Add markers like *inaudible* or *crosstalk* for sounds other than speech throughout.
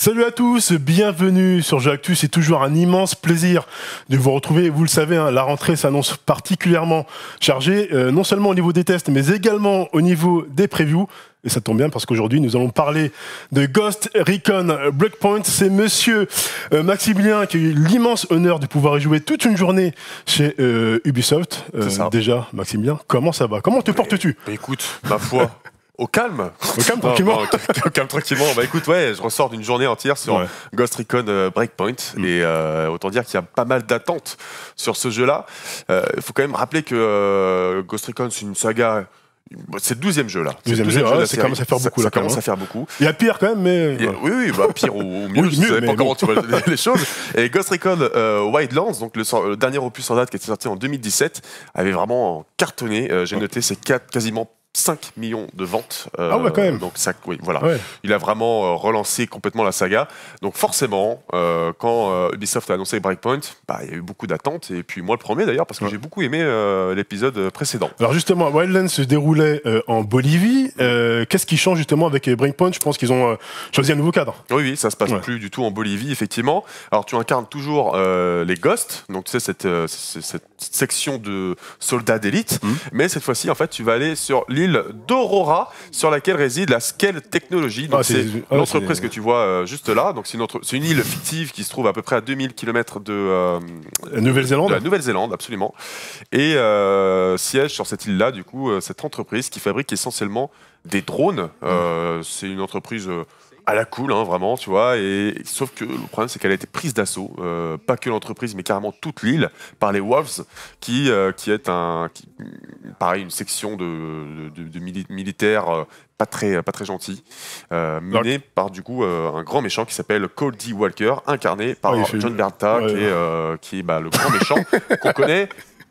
Salut à tous, bienvenue sur Jeu Actu. C'est toujours un immense plaisir de vous retrouver. Vous le savez, hein, la rentrée s'annonce particulièrement chargée, euh, non seulement au niveau des tests, mais également au niveau des previews. Et ça tombe bien parce qu'aujourd'hui, nous allons parler de Ghost Recon Breakpoint. C'est monsieur euh, Maximilien qui a eu l'immense honneur de pouvoir y jouer toute une journée chez euh, Ubisoft. déjà, Maximilien, comment ça va Comment te bah, portes-tu bah, Écoute, ma foi, au calme. Au calme *laughs* tranquillement. au calme tranquillement. Bah écoute, ouais, je ressors d'une journée entière sur Ghost Recon euh, Breakpoint mm. et euh, autant dire qu'il y a pas mal d'attentes sur ce jeu-là. Il euh, faut quand même rappeler que Ghost Recon c'est une saga c'est le douzième jeu là. Douzième jeu, c'est commence à faire beaucoup ça, commence à hein. faire beaucoup. Il y a pire quand même, mais. oui, oui, bah, pire ou, *laughs* mieux, pas comment tu vois les choses. Et Ghost Recon Wildlands, donc le, dernier opus en date qui était sorti en 2017, avait vraiment cartonné. J'ai noté, c'est quasiment 5 millions de ventes. Euh, ah ouais, quand même. Donc ça, voilà. Il a vraiment euh, relancé complètement la saga. Donc forcément, euh, quand Ubisoft a annoncé Breakpoint, bah, il y a eu beaucoup d'attentes. Et puis moi le premier d'ailleurs, parce que j'ai beaucoup aimé l'épisode précédent. Alors justement, Wildlands se déroulait en Bolivie. Qu'est-ce qui change justement avec Breakpoint Je pense qu'ils ont choisi un nouveau cadre. Oui, oui, ça se passe plus du tout en Bolivie, effectivement. Alors tu incarnes toujours les Ghosts, donc tu sais, cette, section de soldats d'élite. Mmh. Mais cette fois-ci, en fait, tu vas aller sur l'île d'Aurora sur laquelle réside la Scale Technology. Ah, c'est ah, l'entreprise que tu vois euh, juste là. Donc c'est une, île fictive qui se trouve à peu près à 2000 km de euh, La Nouvelle-Zélande. la Nouvelle-Zélande, absolument. Et euh, siège sur cette île-là, du coup, cette entreprise qui fabrique essentiellement des drones. C'est une entreprise à la cool, hein, vraiment, tu vois. Et, sauf que le problème, c'est qu'elle a été prise d'assaut, euh, pas que l'entreprise, mais carrément toute l'île, par les Wolves, qui, euh, qui est un, pareil, une section de, de, militaires euh, pas très, pas très gentil, euh, par du coup un grand méchant qui s'appelle Cody Walker, incarné par John Berta, et qui, est, bah, le grand méchant *laughs* qu'on connaît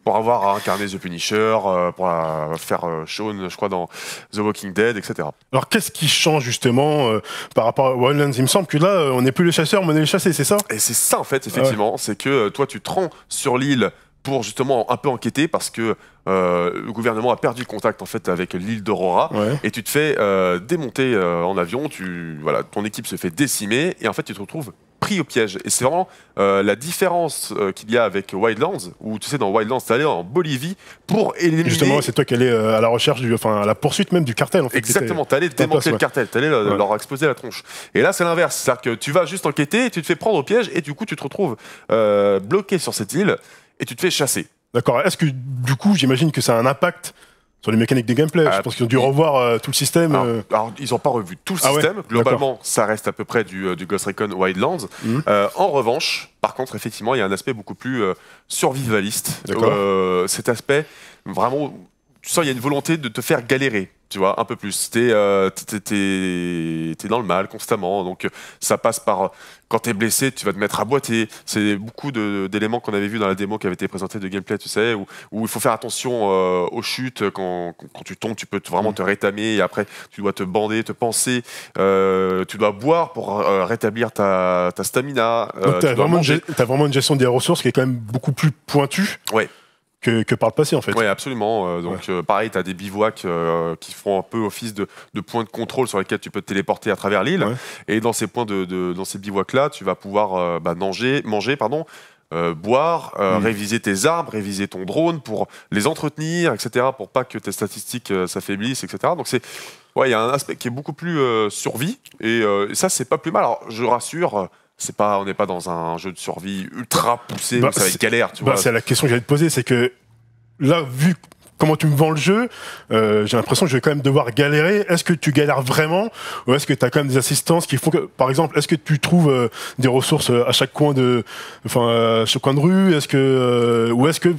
pour avoir incarné The Punisher, euh, pour euh, faire euh, Sean, je crois, dans The Walking Dead, etc. Alors qu'est-ce qui change justement par rapport à Wildlands Il me semble que là, on n'est plus le chasseur, on est le chassé, c'est ça Et c'est ça en fait, effectivement, c'est que toi, tu te rends sur l'île pour justement un peu enquêter parce que le gouvernement a perdu contact en fait avec l'île d'Aurora et tu te fais démonter en avion, tu voilà, ton équipe se fait décimer et en fait tu te retrouves pris au piège. Et c'est vraiment euh, la différence euh, qu'il y a avec Wildlands, où tu sais, dans Wildlands, tu allé en Bolivie pour éliminer. Justement, c'est toi qui allais euh, à la recherche, enfin, à la poursuite même du cartel. En fait, Exactement, tu allé démanteler le cartel, tu allé leur exposer la tronche. Et là, c'est l'inverse. C'est-à-dire que tu vas juste enquêter, tu te fais prendre au piège, et du coup, tu te retrouves bloqué sur cette île, et tu te fais chasser. D'accord. Est-ce que, du coup, j'imagine que ça a un impact sur les mécaniques des gameplay. je ah, pense qu'ils ont dû revoir euh, tout le système. Alors, euh. ils n'ont pas revu tout le ah système. Globalement, ça reste à peu près du, euh, Ghost Recon Wildlands. Mhm. en revanche, par contre, effectivement, il y a un aspect beaucoup plus survivaliste. cet aspect vraiment tu sens il y a une volonté de te faire galérer, tu vois, un peu plus. Tu es euh, dans le mal constamment, donc euh, ça passe par euh, quand tu es blessé, tu vas te mettre à boiter. C'est beaucoup d'éléments qu'on avait vu dans la démo qui avait été présentée de gameplay, tu sais, où, il faut faire attention aux chutes. Quand, quand, tu tombes, tu peux vraiment mm. te rétamer et après tu dois te bander, te penser. tu dois boire pour rétablir ta, ta stamina. Donc t'as vraiment, vraiment, une gestion des ressources qui est quand même beaucoup plus pointue. Ouais que, par le passé en fait. Oui, absolument. Euh, donc euh, pareil, tu as des bivouacs euh, qui font un peu office de, points de contrôle sur lesquels tu peux te téléporter à travers l'île. Et dans ces points de, dans ces bivouacs-là, tu vas pouvoir manger, bah, manger, pardon, boire, mm. réviser tes arbres, réviser ton drone pour les entretenir, etc., pour pas que tes statistiques s'affaiblissent, etc. Donc c'est, il y a un aspect qui est beaucoup plus survie, et, et ça c'est pas plus mal. Alors je rassure c'est pas, on n'est pas dans un jeu de survie ultra poussé, bah, ça va être galère, tu bah, C'est la question que j'allais te poser, c'est que là, vu comment tu me vends le jeu, euh, j'ai l'impression que je vais quand même devoir galérer. Est-ce que tu galères vraiment ou est-ce que tu as quand même des assistances qui font que, par exemple, est-ce que tu trouves euh, des ressources euh, à chaque coin de, enfin, à chaque coin de rue, est-ce que, ou est-ce que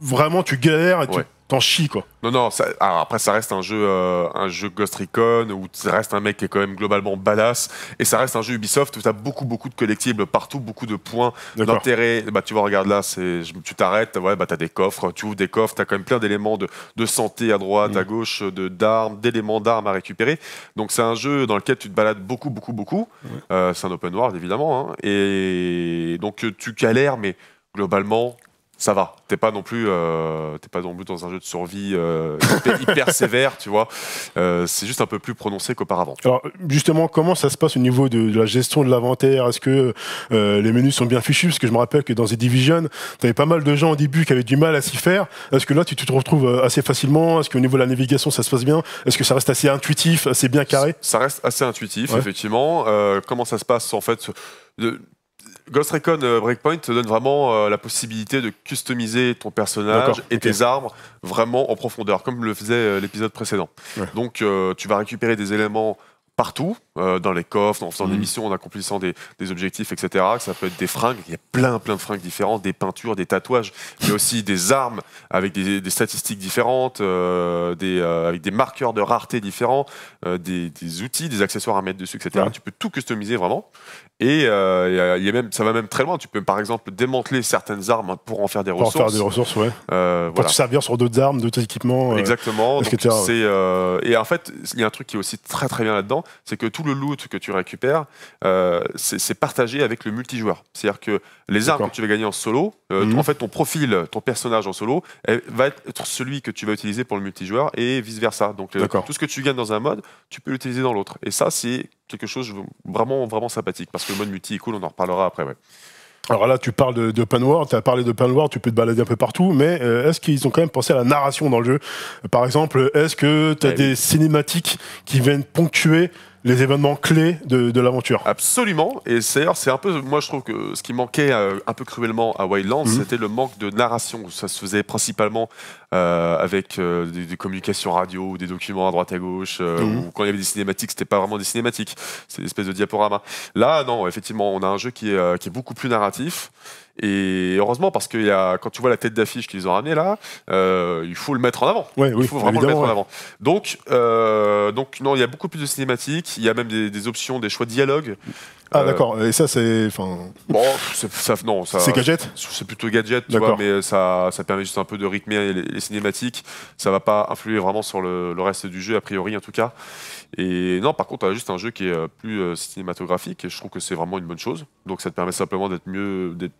vraiment tu galères t'en chies quoi. Non non, après ça reste un jeu, euh, un jeu Ghost Recon où tu restes un mec qui est quand même globalement badass et ça reste un jeu Ubisoft où as beaucoup beaucoup de collectibles partout, beaucoup de points d'intérêt. Bah tu vois regarde là, c'est tu t'arrêtes, ouais bah t'as des coffres, tu ouvres des coffres, tu as quand même plein d'éléments de, santé à droite, à mm. gauche, de d'armes, d'éléments d'armes à récupérer. Donc c'est un jeu dans lequel tu te balades beaucoup beaucoup beaucoup. Euh, c'est un open world évidemment hein. et donc tu galères mais globalement ça va. T'es pas non plus, euh, pas non plus dans un jeu de survie euh, *laughs* hyper, sévère, tu vois. Euh, c'est juste un peu plus prononcé qu'auparavant. Alors justement, comment ça se passe au niveau de, la gestion de l'inventaire Est-ce que euh, les menus sont bien fichus Parce que je me rappelle que dans The Division, t'avais pas mal de gens au début qui avaient du mal à s'y faire. Est-ce que là, tu te retrouves assez facilement Est-ce qu'au niveau de la navigation, ça se passe bien Est-ce que ça reste assez intuitif, assez bien carré Ça reste assez intuitif, effectivement. comment ça se passe en fait Ghost Recon euh, Breakpoint te donne vraiment euh, la possibilité de customiser ton personnage et tes armes vraiment en profondeur, comme le faisait euh, l'épisode précédent. Donc tu vas récupérer des éléments partout, dans les coffres, en faisant des mhm. missions, en accomplissant des, objectifs, etc. Ça peut être des fringues, il y a plein, plein de fringues différentes, des peintures, des tatouages, mais aussi des armes avec des, statistiques différentes, des, avec des marqueurs de rareté différents, des, outils, des accessoires à mettre dessus, etc. Tu peux tout customiser vraiment. Et euh, y a, y a même, ça va même très loin. Tu peux par exemple démanteler certaines armes pour en faire des ressources. Pour en faire des ressources, ouais. Euh, pour te servir sur d'autres armes, d'autres équipements. Euh, Exactement. Euh, et en fait, il y a un truc qui est aussi très très bien là-dedans, c'est que tout le loot que tu récupères, euh, c'est partagé avec le multijoueur. C'est-à-dire que les armes que tu vas gagner en solo, euh, mhm. en fait, ton profil, ton personnage en solo, va être celui que tu vas utiliser pour le multijoueur et vice versa. Donc tout ce que tu gagnes dans un mode, tu peux l'utiliser dans l'autre. Et ça, c'est quelque chose vraiment, vraiment sympathique. Parce que le mode multi est cool, on en reparlera après. Ouais. Alors là, tu parles de, World, tu as parlé de world tu peux te balader un peu partout, mais euh, est-ce qu'ils ont quand même pensé à la narration dans le jeu Par exemple, est-ce que tu as des cinématiques qui viennent ponctuer les événements clés de, de l'aventure Absolument, et c'est un peu, moi je trouve que ce qui manquait euh, un peu cruellement à Wildlands, mmh. c'était le manque de narration. Ça se faisait principalement euh, avec euh, des, des, communications radio ou des documents à droite à gauche, euh, ou quand il y avait des cinématiques, c'était pas vraiment des cinématiques, c'est une espèce de diaporama. Là, non, effectivement, on a un jeu qui est, euh, qui est beaucoup plus narratif. Et heureusement, parce que y a, quand tu vois la tête d'affiche qu'ils ont ramené là, euh, il faut le mettre en avant. il faut vraiment le mettre en avant. Donc, euh, donc non, il y a beaucoup plus de cinématiques, il y a même des, des options, des choix de dialogue ah euh, d'accord, et ça c'est... Enfin... Bon, non, ça, c'est gadget C'est plutôt gadget, tu vois, mais euh, ça, ça permet juste un peu de rythmer les, cinématiques, ça va pas influer vraiment sur le, reste du jeu, a priori en tout cas. Et non, par contre, on a juste un jeu qui est euh, plus cinématographique, et je trouve que c'est vraiment une bonne chose, donc ça te permet simplement d'être mieux... D'être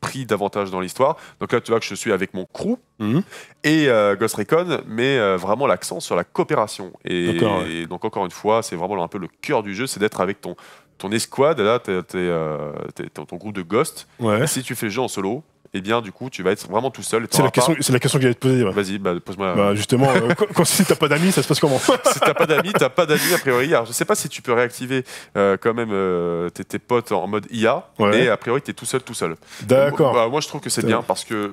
pris davantage dans l'histoire. Donc là, tu vois que je suis avec mon crew mhm. et Ghost Recon met vraiment l'accent sur la coopération. et, donc encore une fois, c'est vraiment un peu le cœur du jeu, c'est d'être avec ton ton escouade, là, t es, euh, ton groupe de ghosts, si tu fais le jeu en solo, eh bien, du coup, tu vas être vraiment tout seul. C'est la, question, qui la question que j'allais te poser. Vas-y, bah, pose-moi. Bah, justement, euh, quand, si t'as pas d'amis, ça se passe comment *laughs* Si t'as pas d'amis, t'as pas d'amis, a priori. Alors, je sais pas si tu peux réactiver euh, quand même tes, potes en mode IA, mais a priori, t'es tout seul, tout seul. D'accord. Bah, moi, je trouve que c'est bien parce que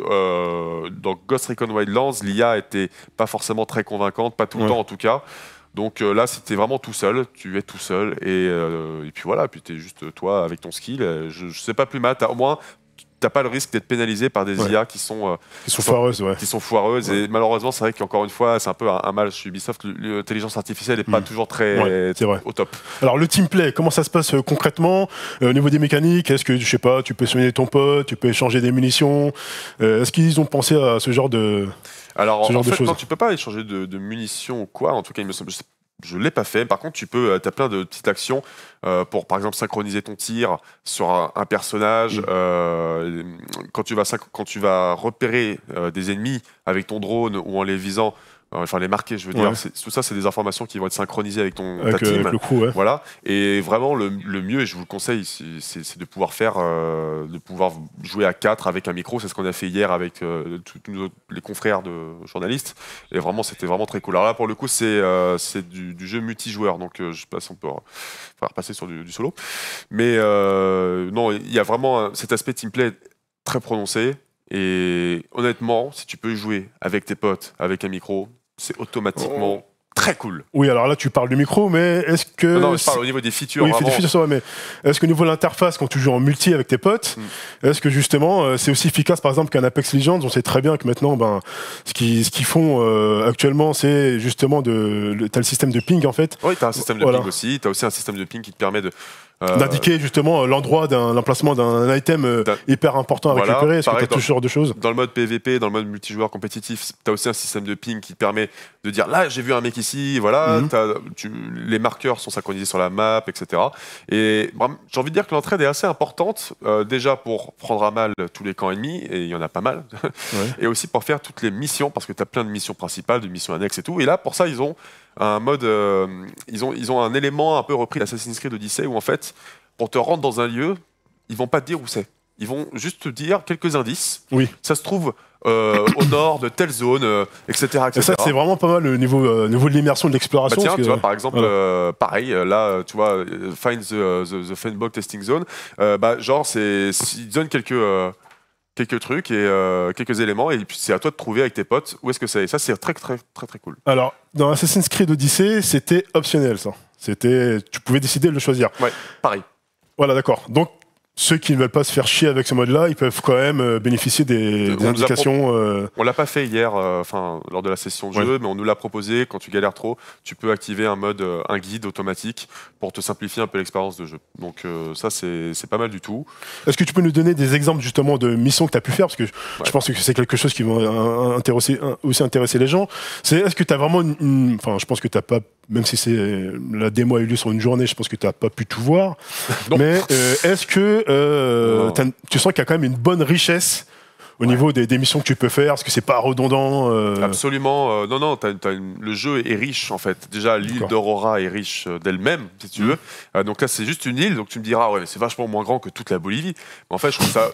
dans Ghost Recon Wildlands, l'IA était pas forcément très convaincante, pas tout le temps en tout cas. Donc euh, là, c'était vraiment tout seul. Tu es tout seul. Et, euh, puis voilà, puis tu es juste toi avec ton skill. Euh, je, ne sais pas plus mal. au moins n'as pas le risque d'être pénalisé par des IA qui sont, euh, sont foireuses. Qui sont foireuses. Et malheureusement, c'est vrai qu'encore une fois, c'est un peu un, mal chez Ubisoft. L'intelligence artificielle n'est pas mm. toujours très au top. Alors, le team play, comment ça se passe euh, concrètement euh, au niveau des mécaniques Est-ce que, je sais pas, tu peux soigner ton pote, tu peux échanger des munitions Est-ce qu'ils ont pensé à ce genre de. Alors, en fait, non, tu peux pas échanger de, munitions ou quoi. En tout cas, il me semble, je je ne l'ai pas fait. Par contre, tu peux, euh, as plein de petites actions euh, pour, par exemple, synchroniser ton tir sur un, personnage. Mm. Euh, quand, tu vas, quand tu vas repérer des ennemis avec ton drone ou en les visant, euh, enfin les marquer, je veux dire. Tout ça, c'est des informations qui vont être synchronisées avec ton avec, euh, team. Voilà. Et vraiment, le, mieux, et je vous le conseille, c'est de pouvoir faire, euh, de pouvoir jouer à quatre avec un micro. C'est ce qu'on a fait hier avec tous les confrères de journalistes. Et vraiment, c'était vraiment très cool. Alors là, pour le coup, c'est du, jeu multijoueur. Donc, je passe, on peut passer sur du, du solo. Mais non, il y a vraiment cet aspect teamplay très prononcé. Et honnêtement, si tu peux jouer avec tes potes, avec un micro, c'est automatiquement très cool. Oui, alors là, tu parles du micro, mais est-ce que. Non, parle au niveau des features. Oui, des features, mais est-ce qu'au niveau de l'interface, quand tu joues en multi avec tes potes, hmm. est-ce que justement, euh, c'est aussi efficace, par exemple, qu'un Apex Legends On sait très bien que maintenant, ben, ce qu'ils ce font euh, actuellement, c'est justement de. as le système de ping, en fait. Oui, t'as un système de ping aussi. T'as aussi un système de ping qui te permet de euh, d'indiquer justement euh, l'endroit d'un l'emplacement d'un item euh, hyper important à récupérer. Est-ce que tu as tout genre de choses Dans le mode PVP, dans le mode multijoueur compétitif, tu as aussi un système de ping qui te permet de dire là j'ai vu un mec ici, voilà, mhm. les marqueurs sont synchronisés sur la map, etc. Et j'ai envie de dire que l'entraide est assez importante déjà pour prendre à mal tous les camps ennemis et il y en a pas mal, *laughs* et aussi pour faire toutes les missions parce que tu as plein de missions principales, de missions annexes et tout. Et là pour ça ils ont un mode. Euh, ils, ont, ils ont un élément un peu repris d'Assassin's Creed Odyssey où en fait, pour te rendre dans un lieu, ils vont pas te dire où c'est. Ils vont juste te dire quelques indices. Oui. Ça se trouve euh, au nord de telle zone, euh, etc., ça, c'est vraiment pas mal le niveau, niveau de l'immersion, de bah l'exploration. tu vois, par exemple, pareil, là, tu vois, Find the, the, Testing Zone, bah, genre, c'est, ils donnent quelques quelques trucs et euh, quelques éléments et puis c'est à toi de trouver avec tes potes où est-ce que c'est. Ça c'est très très très très cool. Alors dans Assassin's Creed Odyssey c'était optionnel ça. C'était tu pouvais décider de le choisir. Ouais, pareil. Voilà d'accord. Donc ceux qui ne veulent pas se faire chier avec ce mode-là, ils peuvent quand même euh, bénéficier des, des indications. Euh... On l'a pas fait hier, euh, enfin lors de la session de jeu, mais on nous l'a proposé. Quand tu galères trop, tu peux activer un mode, euh, un guide automatique pour te simplifier un peu l'expérience de jeu. Donc ça, c'est pas mal du tout. Est-ce que tu peux nous donner des exemples justement de missions que tu as pu faire parce que je, pense que c'est quelque chose qui va intéresser, aussi intéresser les gens. C'est est-ce que tu as vraiment, enfin je pense que tu n'as pas même si c'est euh, la démo a eu lieu sur une journée, je pense que tu n'as pas pu tout voir. *laughs* Mais euh, est-ce que euh, tu sens qu'il y a quand même une bonne richesse au niveau des, missions que tu peux faire Est-ce que c'est pas redondant Absolument. non, non, le jeu est riche en fait. Déjà, l'île d'Aurora est riche d'elle-même, si tu mmh. veux. donc là, c'est juste une île. Donc tu me diras, ouais, c'est vachement moins grand que toute la Bolivie. Mais en fait, je trouve ça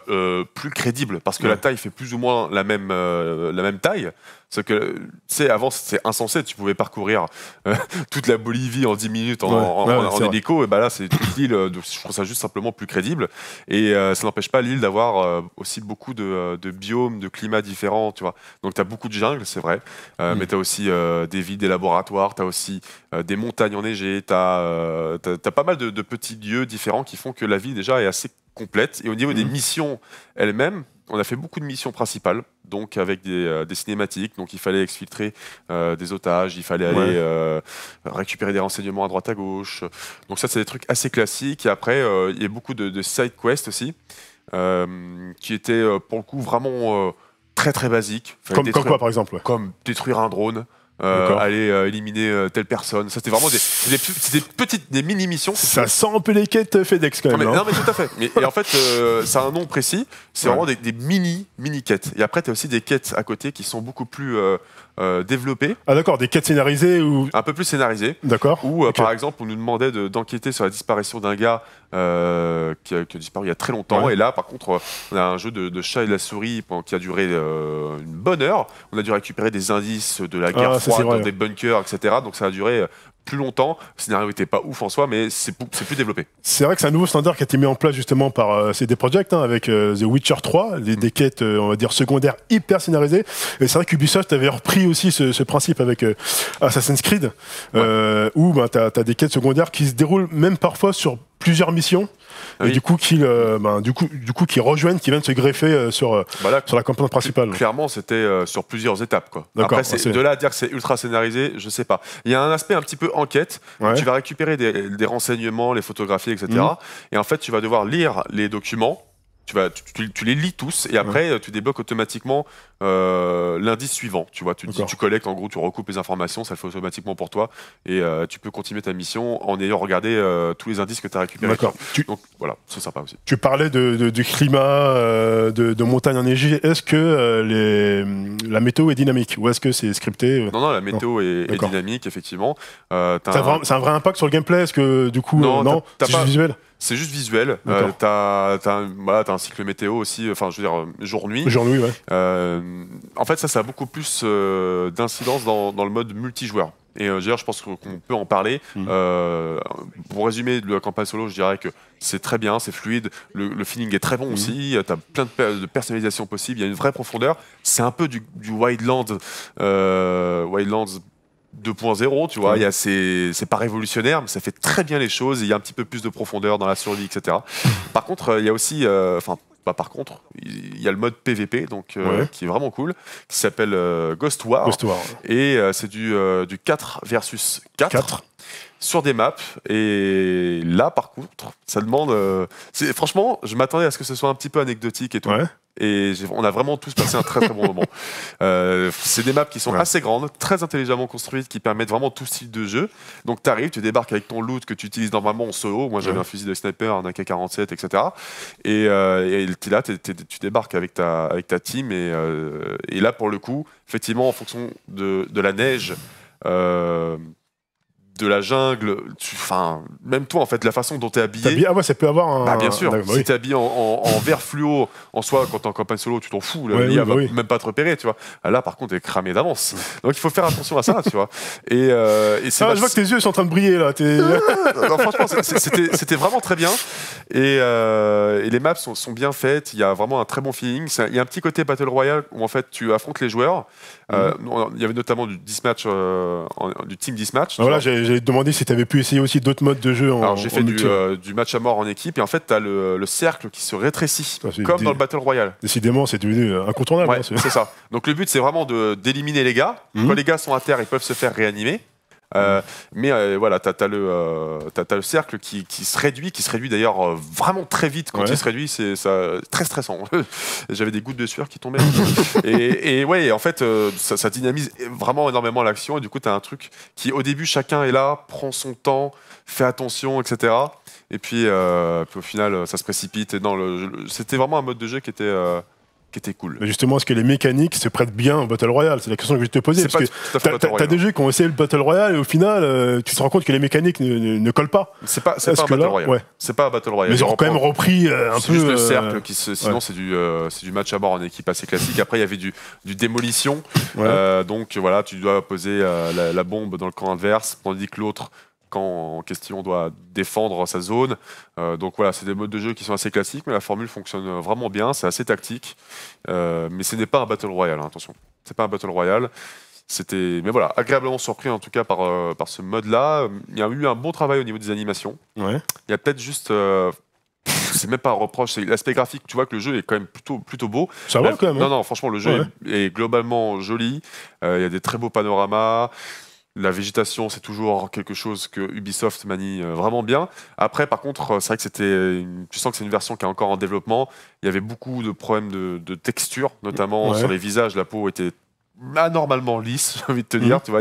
plus crédible parce que la taille fait plus ou moins la même, la même taille. C'est que, tu avant, c'était insensé, tu pouvais parcourir euh, *laughs* toute la Bolivie en 10 minutes en, hélico, et bah là, c'est toute l'île, euh, je trouve ça juste simplement plus crédible. Et euh, ça n'empêche pas l'île d'avoir aussi beaucoup de, biomes, de climats différents, tu vois. Donc, tu as beaucoup de jungles, c'est vrai, mm. mais tu as aussi des villes, des laboratoires, tu as aussi des montagnes enneigées, tu as, pas mal de, petits lieux différents qui font que la vie, déjà, est assez complète. Et au niveau des mm. missions elles-mêmes, on a fait beaucoup de missions principales, donc avec des, euh, cinématiques. Donc il fallait exfiltrer euh, des otages, il fallait aller euh, récupérer des renseignements à droite à gauche. Donc ça, c'est des trucs assez classiques. Et après, il y a beaucoup de, side quests aussi, qui étaient pour le coup vraiment très très basiques. Comme, quoi, par exemple Comme détruire un drone. Euh, aller euh, éliminer euh, telle personne. Ça, c'était vraiment des, petites, des mini-missions. Ça sent un peu les quêtes FedEx quand même. Hein. Non, mais, tout à fait. Mais, et en fait, ça a un nom précis. C'est vraiment des, mini, mini-quêtes. Et après, tu as aussi des quêtes à côté qui sont beaucoup plus euh, développé. Ah d'accord, des quêtes scénarisées ou un peu plus scénarisées. D'accord. Ou euh, par exemple, on nous demandait d'enquêter sur la disparition d'un gars euh, qui, a, disparu il y a très longtemps. Et là, par contre, on a un jeu de, chat et de la souris qui a duré une bonne heure. On a dû récupérer des indices de la ah, guerre froide, dans des bunkers, etc. Donc ça a duré plus longtemps. Le scénario était pas ouf en soi, mais c'est plus développé. C'est vrai que c'est un nouveau standard qui a été mis en place justement par euh, CD Projekt hein, avec euh, The Witcher 3, les, mm. des quêtes, euh, on va dire, secondaires hyper scénarisées. Et c'est vrai qu'Ubisoft avait repris aussi ce, principe avec Assassin's Creed, où bah, tu as, des quêtes secondaires qui se déroulent même parfois sur plusieurs missions. Et du coup, qu'ils euh, ben, du coup, du coup, qui rejoignent, qui viennent se greffer euh, sur, euh, bah sur la campagne principale. Clairement, c'était sur plusieurs étapes. Quoi. Après, c'est, de là à dire que c'est ultra scénarisé, je sais pas. Il y a un aspect un petit peu enquête. Tu vas récupérer des, renseignements, les photographies, etc. Mhm. Et en fait, tu vas devoir lire les documents tu, les lis tous et après tu débloques automatiquement euh, l'indice suivant. Tu vois, tu, collectes, en gros, tu recoupes les informations, ça le fait automatiquement pour toi et euh, tu peux continuer ta mission en ayant regardé euh, tous les indices que tu as récupérés. D'accord. voilà, c'est sympa aussi. Tu parlais de, du climat, de, montagne montagne enneigée. Est-ce que la météo est dynamique ou est-ce que c'est scripté Non, non, la météo Est, dynamique, effectivement. c'est un, vrai impact sur le gameplay Est-ce que du coup, non, as c'est pas... visuel c'est juste visuel. tu euh, t'as as, un cycle météo aussi, euh, enfin je veux dire euh, jour-nuit. Jour-nuit, ouais. en fait, ça, ça a beaucoup plus d'incidence dans, le mode multijoueur. Et d'ailleurs, je pense qu'on peut en parler. Hmm. pour résumer, la campagne solo, je dirais que c'est très bien, c'est fluide, le, feeling est très bon hmm. aussi tu as plein de, de personnalisations possibles, il y a une vraie profondeur. C'est un peu du, du Wildland, Wildlands 2.0, tu vois, il c'est pas révolutionnaire, mais ça fait très bien les choses, il y a un petit peu plus de profondeur dans la survie, etc. *laughs* Par contre, euh, il y a aussi, euh, enfin, pas par contre, il y a le mode PVP, donc euh, qui est vraiment cool, qui s'appelle Ghost, War, Ghost, War, et c'est du, du 4 versus 4. sur des maps. Et là, par contre, ça demande. franchement, je m'attendais à ce que ce soit un petit peu anecdotique et tout et on a vraiment tous passé un très très bon moment. *laughs* Euh, c'est des maps qui sont assez grandes, très intelligemment construites, qui permettent vraiment tout style de jeu. Donc tu arrives, tu débarques avec ton loot que tu utilises normalement en solo. Moi j'avais un fusil de sniper, un AK-47, etc. Et, euh, là, tu débarques avec ta, avec ta team. Et, euh, et, là, pour le coup, effectivement, en fonction de, de la neige, euh, de la jungle, enfin, même toi, en fait, la façon dont tu es habillé. Ah ouais, ça peut avoir un. Bah, bien sûr, si t'es habillé en, en- vert fluo, en soi, quand es en campagne solo, tu t'en fous, bah même pas te repérer, tu vois. Là, par contre, t'es cramé d'avance. *laughs* Donc, il faut faire attention à ça, tu vois. Et, euh, ah, je vois que tes yeux sont en train de briller là. *laughs* c'était vraiment très bien. Et, euh, les maps sont, bien faites. Il y a vraiment un très bon feeling. Il y a un petit côté Battle Royale où en fait tu affrontes les joueurs. Euh, mhm. il y avait notamment du 10 du team 10 match. Ah, j'ai- j'allais te demander si tu avais pu essayer aussi d'autres modes de jeu. En, j'ai fait euh, du, match à mort en équipe et en fait tu as le, cercle qui se rétrécit, ah, comme dans le Battle Royale. Décidément, c'est devenu euh, incontournable. Hein, c'est ça. Donc le but c'est vraiment d'éliminer les gars. Mmh. Quand les gars sont à terre, ils peuvent se faire réanimer. Euh, mm. mais euh, voilà, t'as as, euh, le cercle qui, se réduit, qui se réduit d'ailleurs vraiment très vite quand il se réduit, c'est très stressant. *laughs* J'avais des gouttes de sueur qui tombaient. *laughs* et, et, ouais, en fait, ça, dynamise vraiment énormément l'action. Et du coup, t'as un truc qui, au début, chacun est là, prend son temps, fait attention, etc. Et puis, puis au final, ça se précipite. C'était vraiment un mode de jeu qui était qui était cool. justement, est-ce que les mécaniques se prêtent bien au Battle Royale C'est la question que je te posais. Parce t'as des jeux qui ont essayé le Battle Royale et au final, euh, tu te rends compte que les mécaniques ne, collent pas. C'est pas, Battle Royale. C'est pas un Battle Royale. Mais ils, ont quand même repris euh, un peu. le euh, cercle, sinon c'est du, du match à bord, en équipe assez classique. Après, il y avait du, du démolition. donc voilà, tu dois poser la, la, bombe dans le camp inverse, tandis que l'autre quand en question on doit défendre sa zone. Euh, donc voilà, c'est des modes de jeu qui sont assez classiques, mais la formule fonctionne vraiment bien, c'est assez tactique. Euh, mais ce n'est pas un Battle Royale, Attention, attention. C'est pas un Battle Royale. C'était, mais voilà, agréablement surpris en tout cas par, euh, par ce mode-là. Il y a eu un bon travail au niveau des animations. Il y a peut-être juste c'est même pas un reproche, c'est l'aspect graphique. Tu vois que le jeu est quand même plutôt, plutôt beau. Ça va quand même. Hein. Non, non, franchement, le jeu est, globalement joli. Il y a des très beaux panoramas. La végétation, c'est toujours quelque chose que Ubisoft manie euh, vraiment bien. Après, par contre, euh, c'est vrai que c'était. Tu sens que c'est une version qui est encore en développement. Il y avait beaucoup de problèmes de, texture, notamment sur les visages. La peau était anormalement lisse, *laughs* j'ai envie de te mm. dire. Tu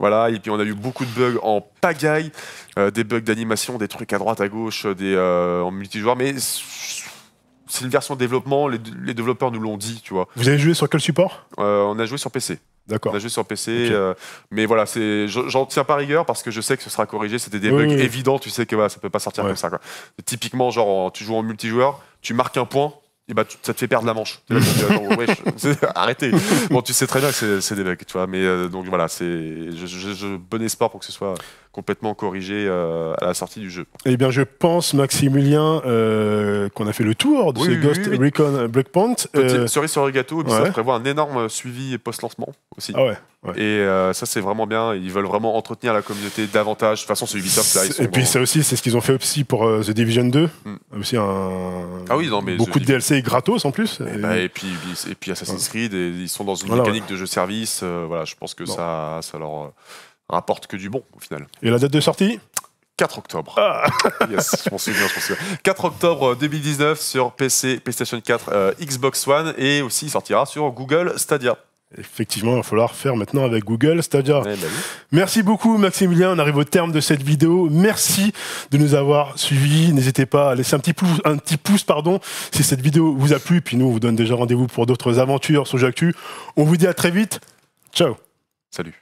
voilà. Et puis on a eu beaucoup de bugs en pagaille, euh, des bugs d'animation, des trucs à droite, à gauche, des en multijoueur. Mais c'est une version développement. Les, développeurs nous l'ont dit, tu vois. Vous avez joué sur quel support On a joué sur PC. D'accord. On sur PC. Euh, mais voilà, j'en tiens pas rigueur parce que je sais que ce sera corrigé. C'était des bugs évidents. Tu sais que voilà, ça peut pas sortir comme ça. Typiquement, genre, tu joues en multijoueur, tu marques un point. Et bah, ça te fait perdre la manche. *laughs* Euh, *laughs* arrêtez. Bon, tu sais très bien que c'est, des bugs, tu vois. Mais euh, donc voilà, c'est, je, je, je, bon espoir pour que ce soit complètement corrigé euh, à la sortie du jeu. Eh bien, je pense, Maximilien, euh, qu'on a fait le tour de ce Ghost Recon Breakpoint. Euh, Petite cerise sur le gâteau, ça prévoit un énorme suivi post-lancement aussi. Ah et ça, c'est vraiment bien. Ils veulent vraiment entretenir la communauté davantage. De toute façon, c'est Ubisoft. et puis, ça aussi, c'est ce qu'ils ont fait aussi pour The Division 2. Hmm. Aussi un... Ah oui, non, mais Beaucoup de DLC gratos en plus. Et, eh ben, et puis, et puis Assassin's Creed, ils sont dans une mécanique de jeu service. voilà, je pense que ça, ça leur rapporte que du bon au final. Et la date de sortie 4 octobre. Ah. *laughs* yes, je souviens, je souviens. 4 octobre 2019 euh, sur PC, PlayStation 4, euh, Xbox One et aussi il sortira sur Google Stadia. Effectivement, il va falloir faire maintenant avec Google Stadia. Eh ben Merci beaucoup Maximilien, on arrive au terme de cette vidéo. Merci de nous avoir suivis. N'hésitez pas à laisser un petit pouce, un petit pouce pardon, si cette vidéo vous a plu. Puis nous, on vous donne déjà rendez-vous pour d'autres aventures sur Jeux On vous dit à très vite. Ciao. Salut.